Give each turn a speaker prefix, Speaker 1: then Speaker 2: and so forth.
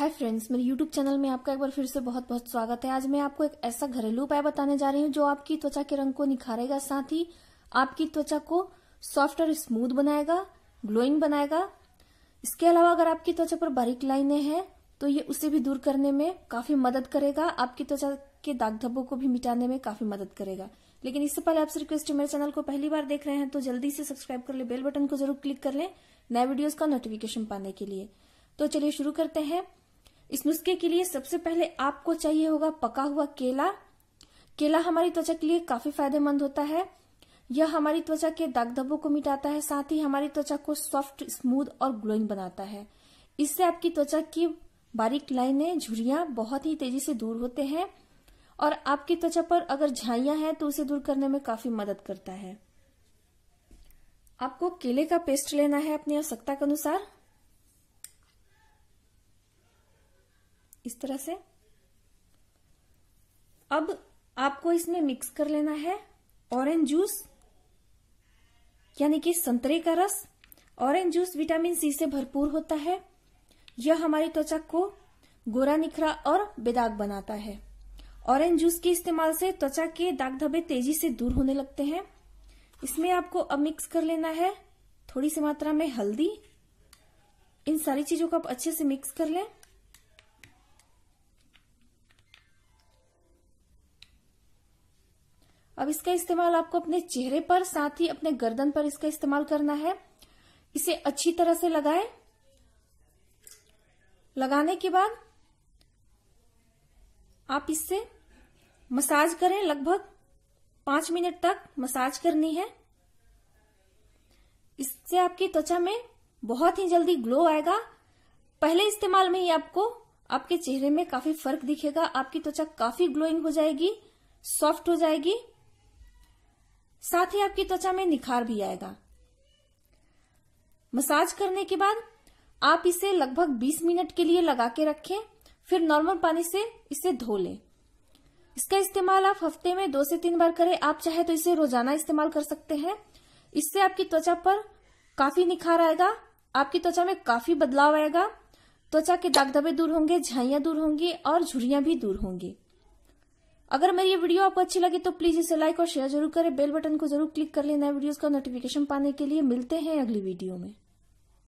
Speaker 1: हाय friends मेरे YouTube channel में आपका एक बार फिर से बहुत बहुत स्वागत है आज मैं आपको एक ऐसा घरेलू उपाय बताने जा रही हूँ जो आपकी त्वचा के रंग को निखारेगा साथ ही आपकी त्वचा को सॉफ्ट और स्मूथ बनाएगा ग्लोइंग बनाएगा इसके अलावा अगर आपकी त्वचा पर बारीक लाइने हैं तो ये उसे भी दूर करने में काफी मदद करेगा आपकी त्वचा के दाग धब्बों को भी मिटाने में काफी मदद करेगा लेकिन इससे पहले आपसे रिक्वेस्ट है मेरे चैनल को पहली बार देख रहे हैं तो जल्दी से सब्सक्राइब कर ले बेल बटन को जरूर क्लिक कर लें नए वीडियोस का नोटिफिकेशन पाने के लिए तो चलिए शुरू करते हैं इस नुस्खे के लिए सबसे पहले आपको चाहिए होगा पका हुआ केला केला हमारी त्वचा के लिए काफी फायदेमंद होता है यह हमारी त्वचा के दाग धब्बों को मिटाता है साथ ही हमारी त्वचा को सॉफ्ट स्मूथ और ग्लोइंग बनाता है इससे आपकी त्वचा की बारीक लाइनें झुरियां बहुत ही तेजी से दूर होते हैं और आपकी त्वचा पर अगर झाइया हैं तो उसे दूर करने में काफी मदद करता है आपको केले का पेस्ट लेना है अपनी आवश्यकता के अनुसार इस तरह से अब आपको इसमें मिक्स कर लेना है ऑरेंज जूस यानी कि संतरे का रस ऑरेंज जूस विटामिन सी से भरपूर होता है यह हमारी त्वचा को गोरा निखरा और बेदाग बनाता है ऑरेंज जूस के इस्तेमाल से त्वचा के दाग धब्बे तेजी से दूर होने लगते हैं इसमें आपको अब मिक्स कर लेना है थोड़ी सी मात्रा में हल्दी इन सारी चीजों को आप अच्छे से मिक्स कर लें अब इसका इस्तेमाल आपको अपने चेहरे पर साथ ही अपने गर्दन पर इसका इस्तेमाल करना है इसे अच्छी तरह से लगाएं लगाने के बाद आप इससे मसाज करें लगभग पांच मिनट तक मसाज करनी है इससे आपकी त्वचा में बहुत ही जल्दी ग्लो आएगा पहले इस्तेमाल में ही आपको आपके चेहरे में काफी फर्क दिखेगा आपकी त्वचा काफी ग्लोइंग हो जाएगी सॉफ्ट हो जाएगी साथ ही आपकी त्वचा में निखार भी आएगा मसाज करने के बाद आप इसे लगभग 20 मिनट के लिए लगा के रखें फिर नॉर्मल पानी से इसे धो लें इसका इस्तेमाल आप हफ्ते में दो से तीन बार करें आप चाहे तो इसे रोजाना इस्तेमाल कर सकते हैं इससे आपकी त्वचा पर काफी निखार आएगा आपकी त्वचा में काफी बदलाव आएगा त्वचा के दाग धब्बे दूर होंगे झाइया दूर होंगी और झुरियां भी दूर होंगी अगर मेरी ये वीडियो आपको अच्छी लगी तो प्लीज इसे लाइक और शेयर जरूर करें बेल बटन को जरूर क्लिक कर लेना नए वीडियोस का नोटिफिकेशन पाने के लिए मिलते हैं अगली वीडियो में